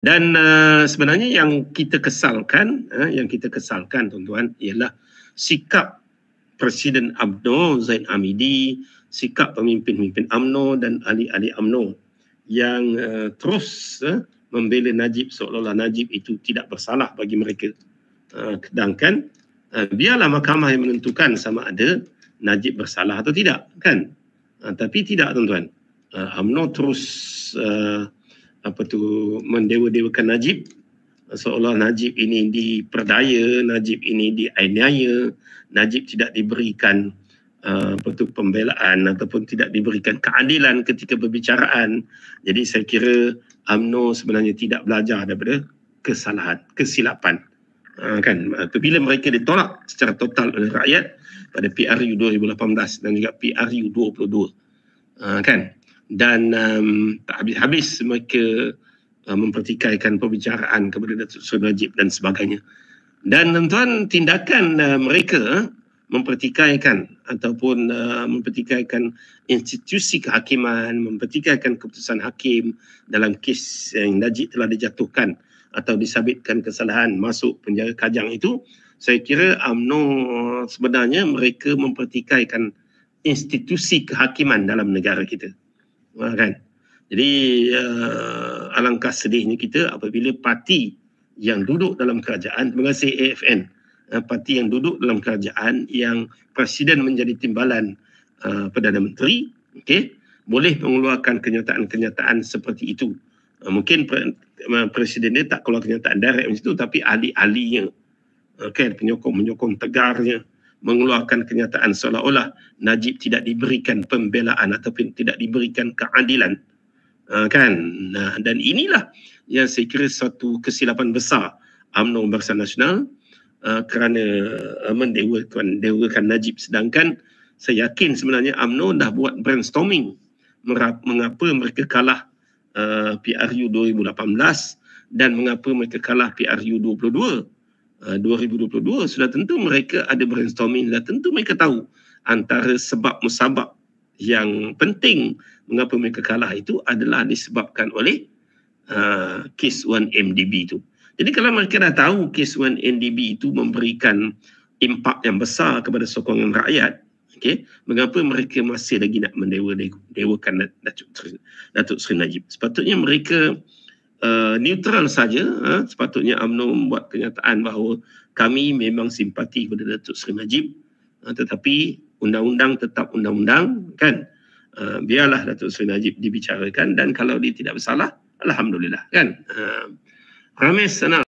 Dan uh, sebenarnya yang kita kesalkan, uh, yang kita kesalkan tuan-tuan ialah sikap Presiden UMNO Zain Amidi, sikap pemimpin-pemimpin UMNO dan ahli-ahli UMNO yang uh, terus uh, membela Najib seolah-olah Najib itu tidak bersalah bagi mereka. Uh, sedangkan uh, biarlah mahkamah yang menentukan sama ada Najib bersalah atau tidak, kan? Uh, tapi tidak tuan-tuan. Uh, UMNO terus uh, apa tu mendewa-dewakan Najib seolah Najib ini diperdaya, Najib ini dianiaya, Najib tidak diberikan uh, apa tu pembelaan ataupun tidak diberikan keadilan ketika berbicaraan. Jadi saya kira AMNO sebenarnya tidak belajar daripada kesalahan, kesilapan. Ah, kan apabila ah, mereka ditolak secara total oleh rakyat pada PRU 2018 dan juga PRU 22. Ah, kan? dan um, tak habis-habis mereka uh, mempertikaikan perbicaraan kepada Datuk Seri Najib dan sebagainya. Dan tuan-tuan, tindakan uh, mereka mempertikaikan ataupun uh, mempertikaikan institusi kehakiman, mempertikaikan keputusan hakim dalam kes yang Najib telah dijatuhkan atau disabitkan kesalahan masuk penjara kajang itu, saya kira UMNO sebenarnya mereka mempertikaikan institusi kehakiman dalam negara kita. Ha, kan? Jadi uh, alangkah sedihnya kita apabila parti yang duduk dalam kerajaan, terima kasih AFN, uh, eh, parti yang duduk dalam kerajaan yang presiden menjadi timbalan uh, Perdana Menteri, okay, boleh mengeluarkan kenyataan-kenyataan seperti itu. Uh, mungkin pre, presiden dia tak keluar kenyataan direct macam itu, tapi ahli-ahlinya, okay, penyokong-penyokong tegarnya, mengeluarkan kenyataan seolah-olah Najib tidak diberikan pembelaan ataupun tidak diberikan keadilan uh, kan nah dan inilah yang saya kira satu kesilapan besar UMNO Bangsa Nasional uh, kerana uh, mendewakan dewakan Najib sedangkan saya yakin sebenarnya UMNO dah buat brainstorming merap, mengapa mereka kalah uh, PRU 2018 dan mengapa mereka kalah PRU 22 2022 ah, sudah tentu mereka ada brainstorming dan tentu mereka tahu antara sebab musabak yang penting mengapa mereka kalah itu adalah disebabkan oleh uh, kes 1MDB itu. Jadi kalau mereka dah tahu kes 1MDB itu memberikan impak yang besar kepada sokongan rakyat, okay, mengapa mereka masih lagi nak mendewa dewakan Datuk Seri, Datuk Najib? Sepatutnya mereka Uh, neutral saja uh, sepatutnya Amno membuat kenyataan bahawa kami memang simpati kepada Datuk Seri Najib uh, tetapi undang-undang tetap undang-undang kan uh, biarlah Datuk Seri Najib dibicarakan dan kalau dia tidak bersalah alhamdulillah kan uh, ramai sana